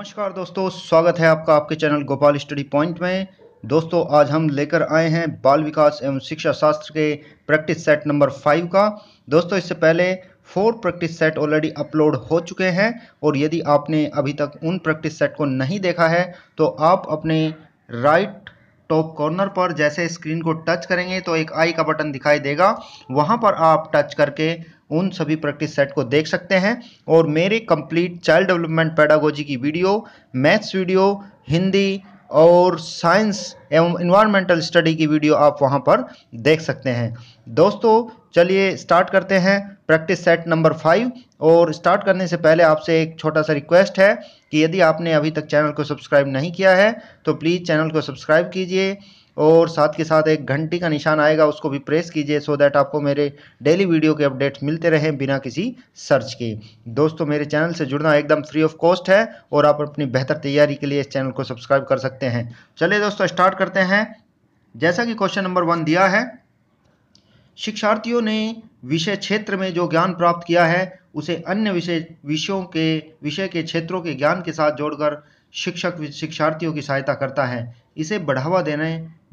नमस्कार दोस्तों स्वागत है आपका आपके चैनल गोपाल स्टडी पॉइंट में दोस्तों आज हम लेकर आए हैं बाल विकास एवं शिक्षा शास्त्र के प्रैक्टिस सेट नंबर फाइव का दोस्तों इससे पहले four practice set already upload हो चुके हैं और यदि आपने अभी तक उन प्रैक्टिस सेट को नहीं देखा है तो आप अपने राइट टॉप कॉर्नर पर जैसे स्क्रीन को टच करेंगे तो एक आई का बटन दिखाई देगा वहाँ पर आप टच करके उन सभी प्रैक्टिस सेट को देख सकते हैं और मेरे कंप्लीट चाइल्ड डेवलपमेंट पैडागोजी की वीडियो मैथ्स वीडियो हिंदी और साइंस एवं इन्वायरमेंटल स्टडी की वीडियो आप वहाँ पर देख सकते हैं दोस्तों चलिए स्टार्ट करते हैं प्रैक्टिस सेट नंबर फाइव और स्टार्ट करने से पहले आपसे एक छोटा सा रिक्वेस्ट है कि यदि आपने अभी तक चैनल को सब्सक्राइब नहीं किया है तो प्लीज़ चैनल को सब्सक्राइब कीजिए और साथ के साथ एक घंटी का निशान आएगा उसको भी प्रेस कीजिए सो दैट आपको मेरे डेली वीडियो के अपडेट्स मिलते रहें बिना किसी सर्च के दोस्तों मेरे चैनल से जुड़ना एकदम फ्री ऑफ कॉस्ट है और आप अपनी बेहतर तैयारी के लिए इस चैनल को सब्सक्राइब कर सकते हैं चलिए दोस्तों स्टार्ट करते हैं जैसा कि क्वेश्चन नंबर वन दिया है शिक्षार्थियों ने विषय क्षेत्र में जो ज्ञान प्राप्त किया है उसे अन्य विषय विषयों के विषय के क्षेत्रों के ज्ञान के साथ जोड़कर शिक्षक शिक्षार्थियों की सहायता करता है इसे बढ़ावा देने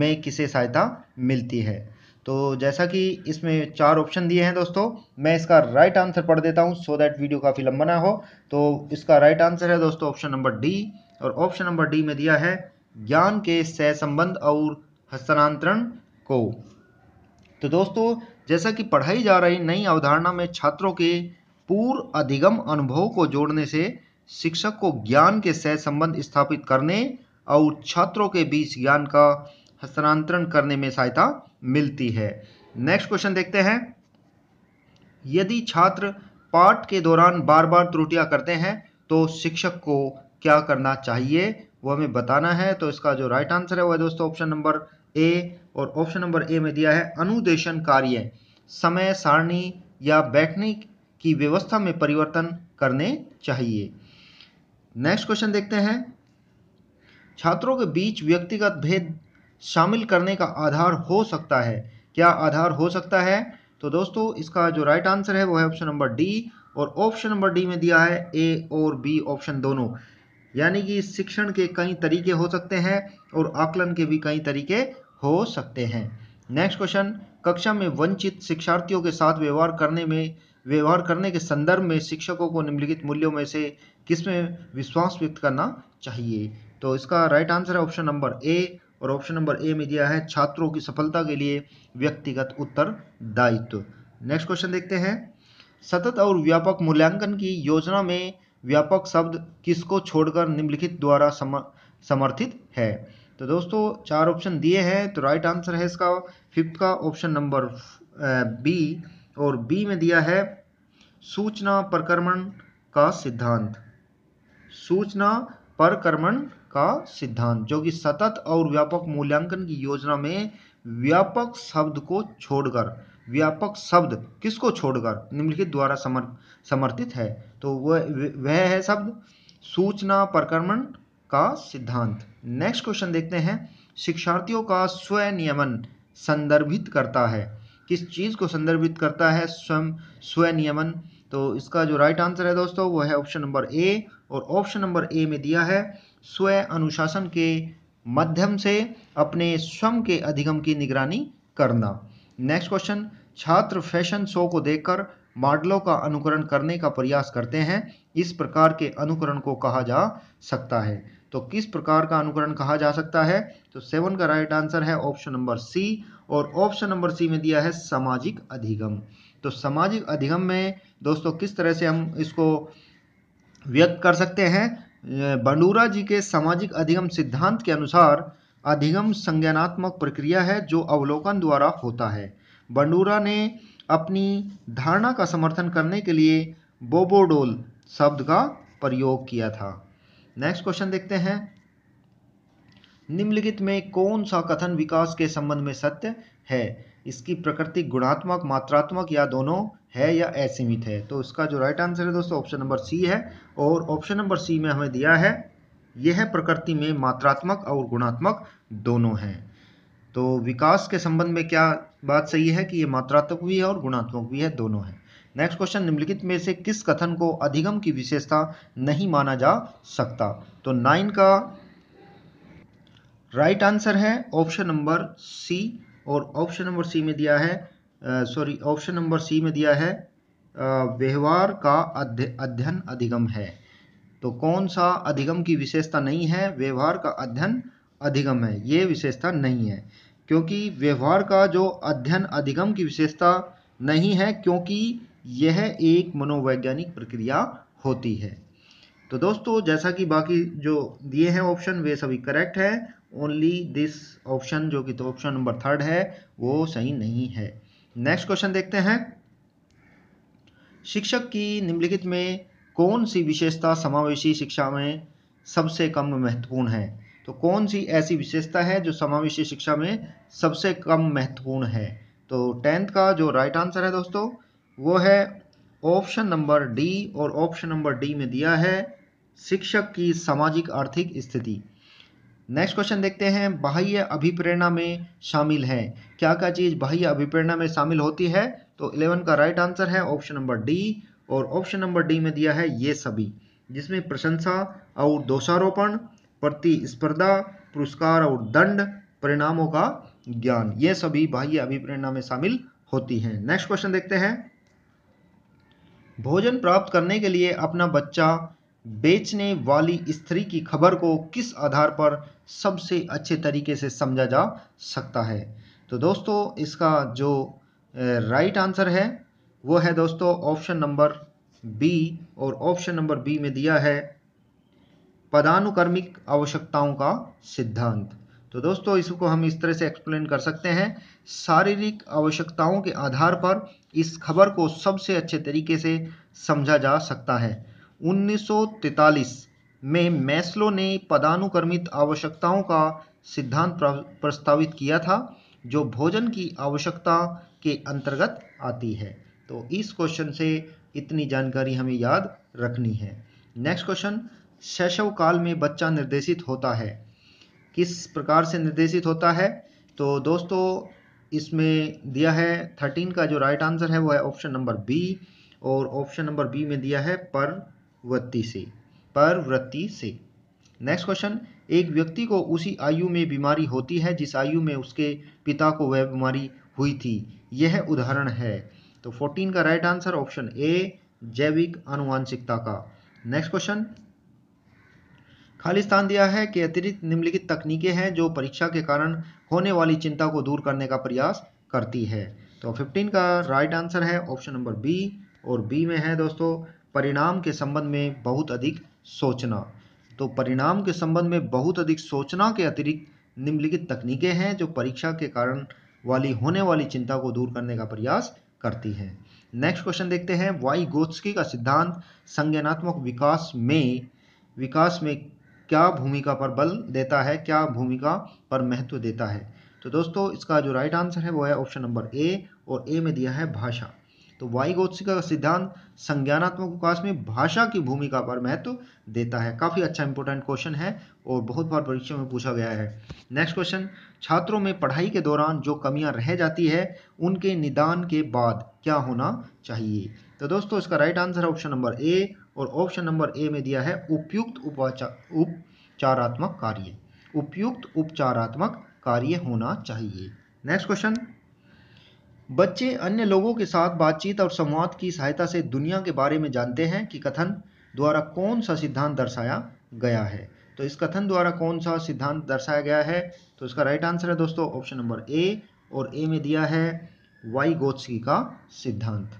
में किसे सहायता मिलती है तो जैसा कि इसमें चार ऑप्शन दिए हैं दोस्तों मैं इसका राइट आंसर पढ़ देता हूँ सो दैट वीडियो काफ़ी लंबा ना हो तो इसका राइट आंसर है दोस्तों ऑप्शन नंबर डी और ऑप्शन नंबर डी में दिया है ज्ञान के सहसंबंध और हस्तांतरण को तो दोस्तों जैसा कि पढ़ाई जा रही नई अवधारणा में छात्रों के पूर्व अधिगम अनुभव को जोड़ने से शिक्षक को ज्ञान के सह संबंध स्थापित करने और छात्रों के बीच ज्ञान का हस्तांतरण करने में सहायता मिलती है नेक्स्ट क्वेश्चन देखते हैं यदि छात्र पाठ के दौरान बार बार त्रुटियां करते हैं तो शिक्षक को क्या करना चाहिए वो हमें बताना है तो इसका जो राइट आंसर है वह दोस्तों ऑप्शन नंबर ए और ऑप्शन नंबर ए में दिया है अनुदेशन कार्य समय सारणी या बैठने की व्यवस्था में परिवर्तन करने चाहिए नेक्स्ट क्वेश्चन देखते हैं छात्रों के बीच व्यक्तिगत भेद शामिल करने का आधार हो सकता है क्या आधार हो सकता है तो दोस्तों इसका जो राइट आंसर है वो है ऑप्शन नंबर डी और ऑप्शन नंबर डी में दिया है ए और बी ऑप्शन दोनों यानी कि शिक्षण के कई तरीके हो सकते हैं और आकलन के भी कई तरीके हो सकते हैं नेक्स्ट क्वेश्चन कक्षा में वंचित शिक्षार्थियों के साथ व्यवहार करने में व्यवहार करने के संदर्भ में शिक्षकों को निम्नलिखित मूल्यों में से किसमें विश्वास व्यक्त करना चाहिए तो इसका राइट आंसर है ऑप्शन नंबर ए और ऑप्शन नंबर ए में दिया है छात्रों की सफलता के लिए व्यक्तिगत उत्तरदायित्व नेक्स्ट क्वेश्चन देखते हैं सतत और व्यापक मूल्यांकन की योजना में व्यापक शब्द किसको छोड़कर निम्नलिखित द्वारा समर्थित है तो दोस्तों चार ऑप्शन दिए हैं तो राइट आंसर है इसका फिफ्थ का ऑप्शन नंबर बी और बी में दिया है सूचना प्रक्रमण का सिद्धांत सूचना परक्रमण का सिद्धांत जो कि सतत और व्यापक मूल्यांकन की योजना में व्यापक शब्द को छोड़कर व्यापक शब्द किसको छोड़कर निम्नलिखित द्वारा समर समर्थित है तो वह वह है शब्द सूचना परक्रमण का सिद्धांत नेक्स्ट क्वेश्चन देखते हैं शिक्षार्थियों का स्वनियमन संदर्भित करता है किस चीज़ को संदर्भित करता है स्वयं स्वनियमन तो इसका जो राइट आंसर है दोस्तों वो है ऑप्शन नंबर ए और ऑप्शन नंबर ए में दिया है स्व अनुशासन के माध्यम से अपने स्वयं के अधिगम की निगरानी करना नेक्स्ट क्वेश्चन छात्र फैशन शो को देखकर मॉडलों का अनुकरण करने का प्रयास करते हैं इस प्रकार के अनुकरण को कहा जा सकता है तो किस प्रकार का अनुकरण कहा जा सकता है तो सेवन का राइट आंसर है ऑप्शन नंबर सी और ऑप्शन नंबर सी में दिया है सामाजिक अधिगम तो सामाजिक अधिगम में दोस्तों किस तरह से हम इसको व्यक्त कर सकते हैं बंडूरा जी के सामाजिक अधिगम सिद्धांत के अनुसार अधिगम संज्ञानात्मक प्रक्रिया है जो अवलोकन द्वारा होता है बंडूरा ने अपनी धारणा का समर्थन करने के लिए बोबोडोल शब्द का प्रयोग किया था नेक्स्ट क्वेश्चन देखते हैं निम्नलिखित में कौन सा कथन विकास के संबंध में सत्य है इसकी प्रकृति गुणात्मक मात्रात्मक या दोनों है या असीमित है तो इसका जो राइट आंसर है दोस्तों ऑप्शन नंबर सी है और ऑप्शन नंबर सी में हमें दिया है यह प्रकृति में मात्रात्मक और गुणात्मक दोनों हैं तो विकास के संबंध में क्या बात सही है कि ये मात्रात्मक भी है और गुणात्मक भी है दोनों है नेक्स्ट क्वेश्चन निम्नलिखित में से किस कथन को अधिगम की विशेषता नहीं माना जा सकता तो नाइन का राइट right आंसर है ऑप्शन नंबर सी और ऑप्शन नंबर सी में दिया है सॉरी ऑप्शन नंबर सी में दिया है व्यवहार का अध्ययन अधिगम है तो कौन सा अधिगम की विशेषता नहीं है व्यवहार का अध्ययन अधिगम है ये विशेषता नहीं है क्योंकि व्यवहार का जो अध्ययन अधिगम की विशेषता नहीं है क्योंकि यह एक मनोवैज्ञानिक प्रक्रिया होती है तो दोस्तों जैसा कि बाकी जो दिए हैं ऑप्शन वे सभी करेक्ट है ओनली दिस ऑप्शन जो कि तो ऑप्शन नंबर थर्ड है वो सही नहीं है नेक्स्ट क्वेश्चन देखते हैं शिक्षक की निम्नलिखित में कौन सी विशेषता समावेशी शिक्षा में सबसे कम महत्वपूर्ण है तो कौन सी ऐसी विशेषता है जो समावेशी शिक्षा में सबसे कम महत्वपूर्ण है तो टेंथ का जो राइट आंसर है दोस्तों वो है ऑप्शन नंबर डी और ऑप्शन नंबर डी में दिया है शिक्षक की सामाजिक आर्थिक स्थिति नेक्स्ट क्वेश्चन देखते हैं बाह्य अभिप्रेरणा में शामिल है क्या क्या चीज़ बाह्य अभिप्रेरणा में शामिल होती है तो इलेवन का राइट आंसर है ऑप्शन नंबर डी और ऑप्शन नंबर डी में दिया है ये सभी जिसमें प्रशंसा और दोषारोपण प्रतिस्पर्धा पुरस्कार और दंड परिणामों का ज्ञान ये सभी बाह्य अभिप्रेरणा में शामिल होती हैं नेक्स्ट क्वेश्चन देखते हैं भोजन प्राप्त करने के लिए अपना बच्चा बेचने वाली स्त्री की खबर को किस आधार पर सबसे अच्छे तरीके से समझा जा सकता है तो दोस्तों इसका जो राइट आंसर है वो है दोस्तों ऑप्शन नंबर बी और ऑप्शन नंबर बी में दिया है पदानुक्रमिक आवश्यकताओं का सिद्धांत तो दोस्तों इसको हम इस तरह से एक्सप्लेन कर सकते हैं शारीरिक आवश्यकताओं के आधार पर इस खबर को सबसे अच्छे तरीके से समझा जा सकता है 1943 में मैस्लो ने पदानुक्रमित आवश्यकताओं का सिद्धांत प्रस्तावित किया था जो भोजन की आवश्यकता के अंतर्गत आती है तो इस क्वेश्चन से इतनी जानकारी हमें याद रखनी है नेक्स्ट क्वेश्चन शैशव काल में बच्चा निर्देशित होता है किस प्रकार से निर्देशित होता है तो दोस्तों इसमें दिया है थर्टीन का जो राइट आंसर है वो है ऑप्शन नंबर बी और ऑप्शन नंबर बी में दिया है पर वृत्ति से परवृत्ति से नेक्स्ट क्वेश्चन एक व्यक्ति को उसी आयु में बीमारी होती है जिस आयु में उसके पिता को वह बीमारी हुई थी यह उदाहरण है तो 14 का राइट आंसर ऑप्शन ए जैविक अनुवांशिकता का नेक्स्ट क्वेश्चन खाली स्थान दिया है कि अतिरिक्त निम्नलिखित तकनीकें हैं जो परीक्षा के कारण होने वाली चिंता को दूर करने का प्रयास करती है तो 15 का राइट आंसर है ऑप्शन नंबर बी और बी में है दोस्तों परिणाम के संबंध में बहुत अधिक सोचना तो परिणाम के संबंध में बहुत अधिक सोचना के अतिरिक्त निम्नलिखित तकनीकें हैं जो परीक्षा के कारण वाली होने वाली चिंता को दूर करने का प्रयास करती हैं नेक्स्ट क्वेश्चन देखते हैं वाई गोत्सकी का सिद्धांत संज्ञानात्मक विकास में विकास में क्या भूमिका पर बल देता है क्या भूमिका पर महत्व देता है तो दोस्तों इसका जो राइट आंसर है वो है ऑप्शन नंबर ए और ए में दिया है भाषा तो वायुगोत्सिक का सिद्धांत संज्ञानात्मक विकास में भाषा की भूमिका पर महत्व देता है काफ़ी अच्छा इंपॉर्टेंट क्वेश्चन है और बहुत बार परीक्षा में पूछा गया है नेक्स्ट क्वेश्चन छात्रों में पढ़ाई के दौरान जो कमियां रह जाती है उनके निदान के बाद क्या होना चाहिए तो दोस्तों इसका राइट आंसर है ऑप्शन नंबर ए और ऑप्शन नंबर ए में दिया है उपयुक्त उपाचार उपचारात्मक कार्य उपयुक्त उपचारात्मक कार्य होना चाहिए नेक्स्ट क्वेश्चन बच्चे अन्य लोगों के साथ बातचीत और संवाद की सहायता से दुनिया के बारे में जानते हैं कि कथन द्वारा कौन सा सिद्धांत दर्शाया गया है तो इस कथन द्वारा कौन सा सिद्धांत दर्शाया गया है तो इसका राइट आंसर है दोस्तों ऑप्शन नंबर ए और ए में दिया है वाई गोत्सकी का सिद्धांत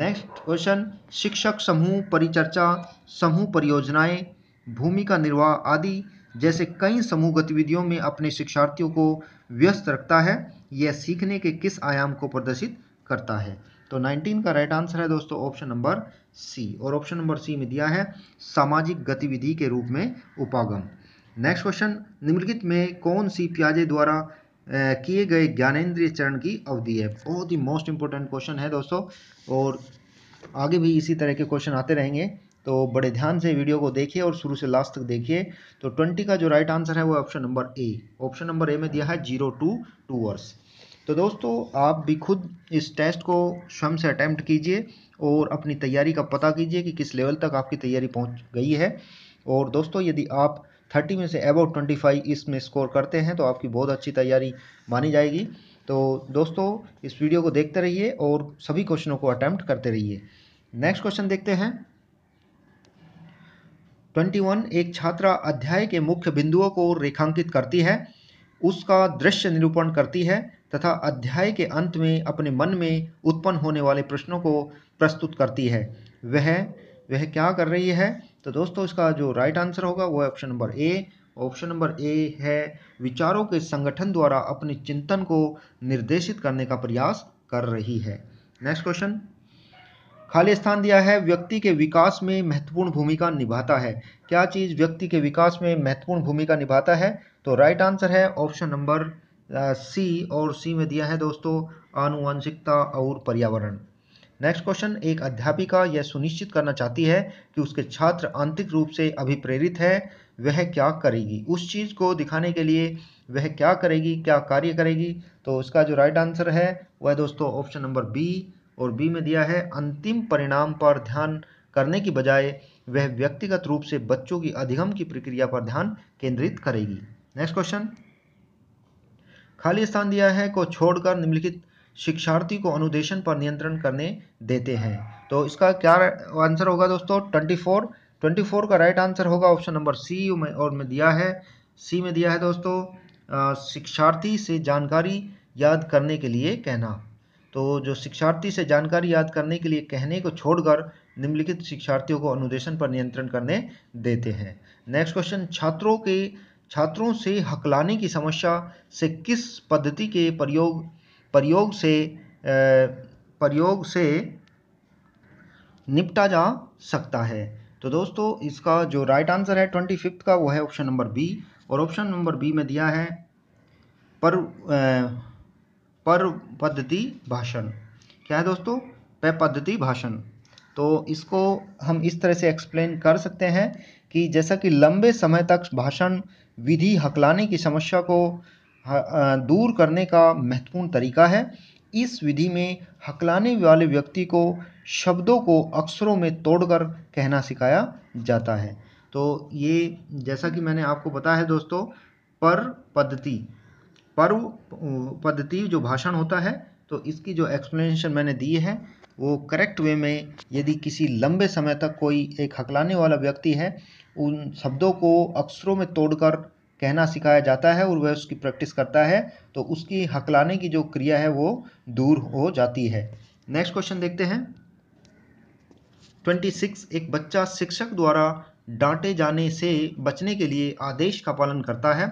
नेक्स्ट क्वेश्चन शिक्षक समूह परिचर्चा समूह परियोजनाएं भूमिका निर्वाह आदि जैसे कई समूह गतिविधियों में अपने शिक्षार्थियों को व्यस्त रखता है यह सीखने के किस आयाम को प्रदर्शित करता है तो 19 का राइट आंसर है दोस्तों ऑप्शन नंबर सी और ऑप्शन नंबर सी में दिया है सामाजिक गतिविधि के रूप में उपागम नेक्स्ट क्वेश्चन निम्नलिखित में कौन सी प्याजे द्वारा किए गए ज्ञानेन्द्रीय चरण की अवधि है बहुत ही मोस्ट इंपॉर्टेंट क्वेश्चन है दोस्तों और आगे भी इसी तरह के क्वेश्चन आते रहेंगे तो बड़े ध्यान से वीडियो को देखिए और शुरू से लास्ट तक देखिए तो ट्वेंटी का जो राइट आंसर है वो option number A option number A में दिया है जीरो टू टू वर्स तो दोस्तों आप भी खुद इस टेस्ट को स्वयं से अटैम्प्ट कीजिए और अपनी तैयारी का पता कीजिए कि किस लेवल तक आपकी तैयारी पहुंच गई है और दोस्तों यदि आप थर्टी में से अबाउट ट्वेंटी फाइव इसमें स्कोर करते हैं तो आपकी बहुत अच्छी तैयारी मानी जाएगी तो दोस्तों इस वीडियो को देखते रहिए और सभी क्वेश्चनों को अटैम्प्ट करते रहिए नेक्स्ट क्वेश्चन देखते हैं ट्वेंटी वन एक छात्रा अध्याय के मुख्य बिंदुओं को रेखांकित करती है उसका दृश्य निरूपण करती है तथा अध्याय के अंत में अपने मन में उत्पन्न होने वाले प्रश्नों को प्रस्तुत करती है वह वह क्या कर रही है तो दोस्तों इसका जो राइट आंसर होगा वो option number A option number A है विचारों के संगठन द्वारा अपने चिंतन को निर्देशित करने का प्रयास कर रही है नेक्स्ट क्वेश्चन खाली स्थान दिया है व्यक्ति के विकास में महत्वपूर्ण भूमिका निभाता है क्या चीज़ व्यक्ति के विकास में महत्वपूर्ण भूमिका निभाता है तो राइट आंसर है ऑप्शन नंबर सी और सी में दिया है दोस्तों आनुवंशिकता और पर्यावरण नेक्स्ट क्वेश्चन एक अध्यापिका यह सुनिश्चित करना चाहती है कि उसके छात्र आंतरिक रूप से अभिप्रेरित है वह क्या करेगी उस चीज़ को दिखाने के लिए वह क्या करेगी क्या कार्य करेगी तो उसका जो राइट आंसर है वह दोस्तों ऑप्शन नंबर बी और बी में दिया है अंतिम परिणाम पर ध्यान करने की बजाय वह व्यक्तिगत रूप से बच्चों की अधिगम की प्रक्रिया पर ध्यान केंद्रित करेगी नेक्स्ट क्वेश्चन खाली स्थान दिया है को छोड़कर निम्नलिखित शिक्षार्थी को अनुदेशन पर नियंत्रण करने देते हैं तो इसका क्या आंसर होगा दोस्तों ट्वेंटी फोर ट्वेंटी फोर का राइट आंसर होगा ऑप्शन नंबर सी में और में दिया है सी में दिया है दोस्तों शिक्षार्थी से जानकारी याद करने के लिए कहना तो जो शिक्षार्थी से जानकारी याद करने के लिए कहने को छोड़कर निम्नलिखित शिक्षार्थियों को अनुदेशन पर नियंत्रण करने देते हैं नेक्स्ट क्वेश्चन छात्रों के छात्रों से हकलाने की समस्या से किस पद्धति के प्रयोग प्रयोग से प्रयोग से निपटा जा सकता है तो दोस्तों इसका जो राइट आंसर है ट्वेंटी फिफ्थ का वो है ऑप्शन नंबर बी और ऑप्शन नंबर बी में दिया है पर पर पद्धति भाषण क्या है दोस्तों पे पद्धति भाषण तो इसको हम इस तरह से एक्सप्लेन कर सकते हैं कि जैसा कि लंबे समय तक भाषण विधि हकलाने की समस्या को दूर करने का महत्वपूर्ण तरीका है इस विधि में हकलाने वाले व्यक्ति को शब्दों को अक्षरों में तोड़कर कहना सिखाया जाता है तो ये जैसा कि मैंने आपको बताया है दोस्तों पर पद्धति पर्व पद्धति जो भाषण होता है तो इसकी जो एक्सप्लेनेशन मैंने दी है वो करेक्ट वे में यदि किसी लंबे समय तक कोई एक हकलाने वाला व्यक्ति है उन शब्दों को अक्षरों में तोड़कर कहना सिखाया जाता है और वह उसकी प्रैक्टिस करता है तो उसकी हकलाने की जो क्रिया है वो दूर हो जाती है नेक्स्ट क्वेश्चन देखते हैं ट्वेंटी सिक्स एक बच्चा शिक्षक द्वारा डांटे जाने से बचने के लिए आदेश का पालन करता है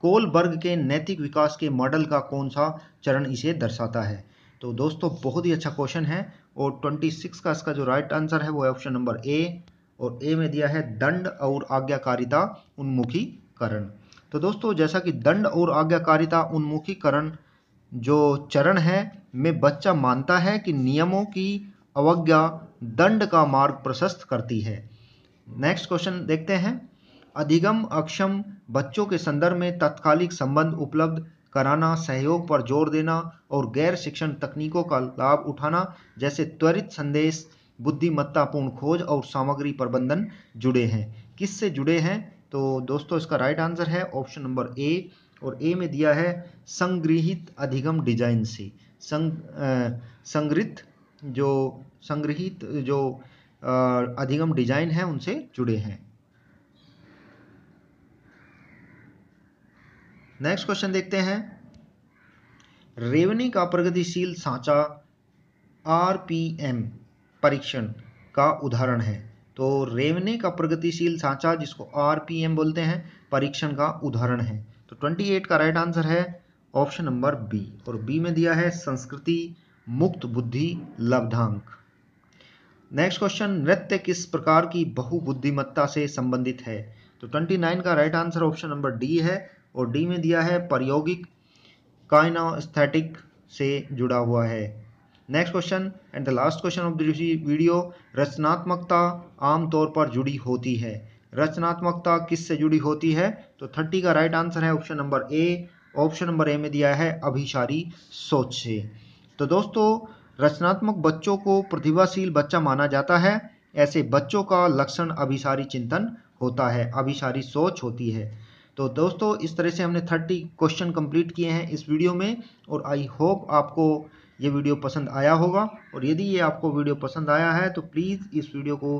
कोलबर्ग के नैतिक विकास के मॉडल का कौन सा चरण इसे दर्शाता है तो दोस्तों बहुत ही अच्छा क्वेश्चन है और 26 का इसका जो राइट आंसर है वो है ऑप्शन नंबर ए और ए में दिया है दंड और आज्ञाकारिता उन्मुखीकरण तो दोस्तों जैसा कि दंड और आज्ञाकारिता उन्मुखीकरण जो चरण है में बच्चा मानता है कि नियमों की अवज्ञा दंड का मार्ग प्रशस्त करती है नेक्स्ट क्वेश्चन देखते हैं अधिगम अक्षम बच्चों के संदर्भ में तत्कालिक संबंध उपलब्ध कराना सहयोग पर जोर देना और गैर शिक्षण तकनीकों का लाभ उठाना जैसे त्वरित संदेश बुद्धिमत्तापूर्ण खोज और सामग्री प्रबंधन जुड़े हैं किससे जुड़े हैं तो दोस्तों इसका राइट आंसर है ऑप्शन नंबर ए और ए में दिया है संग्रहित अधिगम डिजाइन से संग संग्रहित जो संग्रहित जो अधिगम डिजाइन है उनसे जुड़े हैं नेक्स्ट क्वेश्चन देखते हैं रेवनी का प्रगतिशील सांचा आरपीएम परीक्षण का उदाहरण है तो रेवने का प्रगतिशील सांचा जिसको आर बोलते हैं परीक्षण का उदाहरण है तो 28 का राइट आंसर है ऑप्शन नंबर बी और बी में दिया है संस्कृति मुक्त बुद्धि लब्धांक नेक्स्ट क्वेश्चन नृत्य किस प्रकार की बहुबुद्धिमत्ता से संबंधित है तो 29 का right answer option number D है और डी में दिया है प्रयोगिक काइनास्थेटिक से जुड़ा हुआ है next question and the last question of दूसरी वीडियो रचनात्मकता आमतौर पर जुड़ी होती है रचनात्मकता किससे जुड़ी होती है तो थर्टी का राइट आंसर है option number A option number A में दिया है अभिशारी सोच से तो दोस्तों रचनात्मक बच्चों को प्रतिभाशील बच्चा माना जाता है ऐसे बच्चों का लक्षण अभिशारी चिंतन होता है अभिशारी सोच होती है तो दोस्तों इस तरह से हमने थर्टी क्वेश्चन कंप्लीट किए हैं इस वीडियो में और आई होप आपको ये वीडियो पसंद आया होगा और यदि ये आपको वीडियो पसंद आया है तो प्लीज़ इस वीडियो को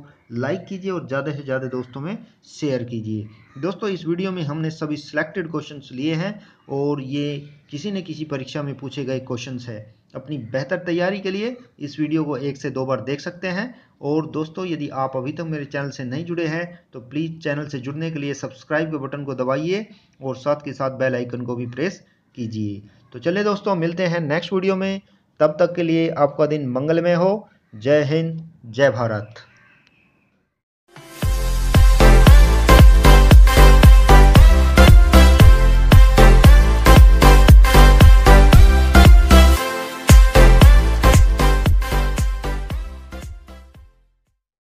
लाइक कीजिए और ज़्यादा से ज़्यादा दोस्तों में शेयर कीजिए दोस्तों इस वीडियो में हमने सभी सिलेक्टेड क्वेश्चंस लिए हैं और ये किसी न किसी परीक्षा में पूछे गए क्वेश्चंस है अपनी बेहतर तैयारी के लिए इस वीडियो को एक से दो बार देख सकते हैं और दोस्तों यदि आप अभी तक मेरे चैनल से नहीं जुड़े हैं तो प्लीज़ चैनल से जुड़ने के लिए सब्सक्राइब के बटन को दबाइए और साथ के साथ बेल आइकन को भी प्रेस कीजिए तो चलिए दोस्तों मिलते हैं नेक्स्ट वीडियो में तब तक के लिए आपका दिन मंगलमय हो जय हिंद जय भारत